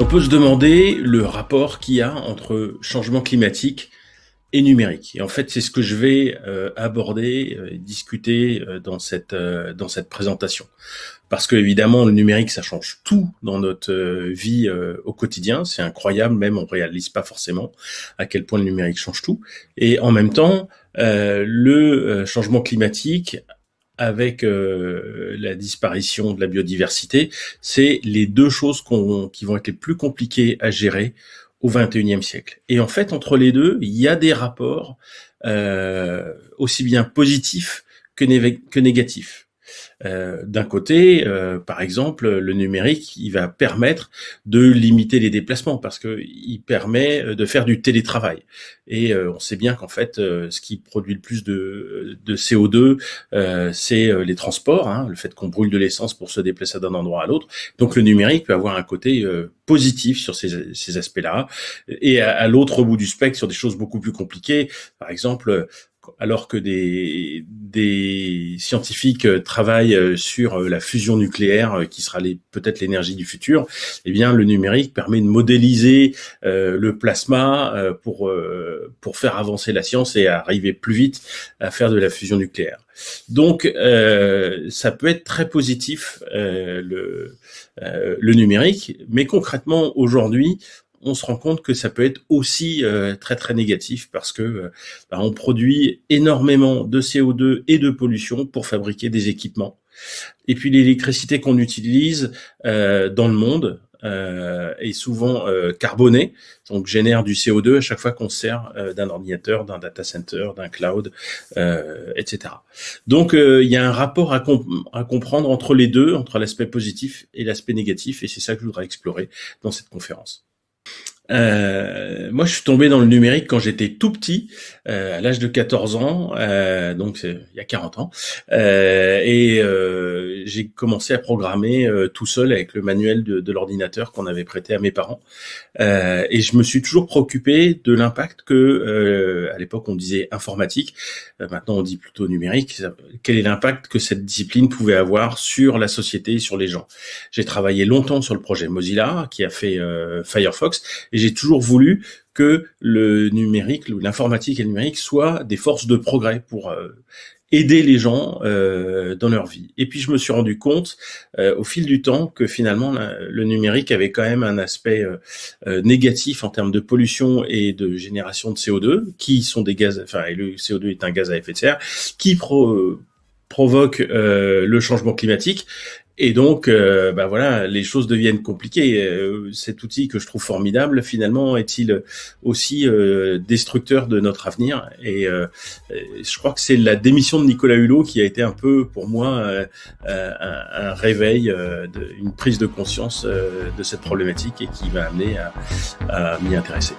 On peut se demander le rapport qu'il y a entre changement climatique et numérique. Et en fait, c'est ce que je vais euh, aborder, euh, discuter euh, dans cette dans cette présentation. Parce que évidemment, le numérique, ça change tout dans notre vie au quotidien. C'est incroyable, même on réalise pas forcément à quel point le numérique change tout. Et en même temps, le changement climatique avec euh, la disparition de la biodiversité, c'est les deux choses qui vont être les plus compliquées à gérer au XXIe siècle. Et en fait, entre les deux, il y a des rapports euh, aussi bien positifs que négatifs. Euh, d'un côté, euh, par exemple, le numérique, il va permettre de limiter les déplacements parce que il permet euh, de faire du télétravail. Et on sait bien qu'en fait, ce qui produit le plus de, CO2, c'est les transports, hein, le fait qu'on brûle de l'essence pour se déplacer d'un endroit à l'autre. Donc le numérique peut avoir un côté positif sur ces, aspects-là. Et à l'autre bout du spectre, sur des choses beaucoup plus compliquées, par exemple alors que des, des scientifiques euh, travaillent euh, sur euh, la fusion nucléaire, qui sera peut-être l'énergie du futur, eh bien le numérique permet de modéliser le plasma pour pour faire avancer la science et arriver plus vite à faire de la fusion nucléaire. Donc ça peut être très positif le le numérique, mais concrètement aujourd'hui on se rend compte que ça peut être aussi euh, très très négatif parce que euh, bah, on produit énormément de CO2 et de pollution pour fabriquer des équipements. Et puis l'électricité qu'on utilise euh, dans le monde est souvent carbonée, donc génère du CO2 à chaque fois qu'on sert d'un ordinateur, d'un data center, d'un cloud, etc. Donc il y a un rapport à, à comprendre entre les deux, entre l'aspect positif et l'aspect négatif, et c'est ça que je voudrais explorer dans cette conférence. Euh, moi, je suis tombé dans le numérique quand j'étais tout petit, euh, à l'âge de 14 ans, euh, donc il y a 40 ans, euh, et euh, j'ai commencé à programmer tout seul avec le manuel de, de l'ordinateur qu'on avait prêté à mes parents. et je me suis toujours préoccupé de l'impact que, à l'époque, on disait informatique, maintenant on dit plutôt numérique. Quel est l'impact que cette discipline pouvait avoir sur la société, sur les gens J'ai travaillé longtemps sur le projet Mozilla, qui a fait Firefox. Et et j'ai toujours voulu que le numérique, l'informatique et le numérique soient des forces de progrès pour euh, aider les gens euh, dans leur vie. Et puis je me suis rendu compte euh, au fil du temps que finalement le numérique avait quand même un aspect négatif en termes de pollution et de génération de CO2, qui sont des gaz, enfin le CO2 est un gaz à effet de serre, qui provoque le changement climatique, et donc, euh, bah voilà, les choses deviennent compliquées. Euh, cet outil que je trouve formidable, finalement, est-il aussi euh, destructeur de notre avenir Et je crois que c'est la démission de Nicolas Hulot qui a été un peu, pour moi, un, réveil, de, une prise de conscience de cette problématique et qui m'a amené à m'y intéresser.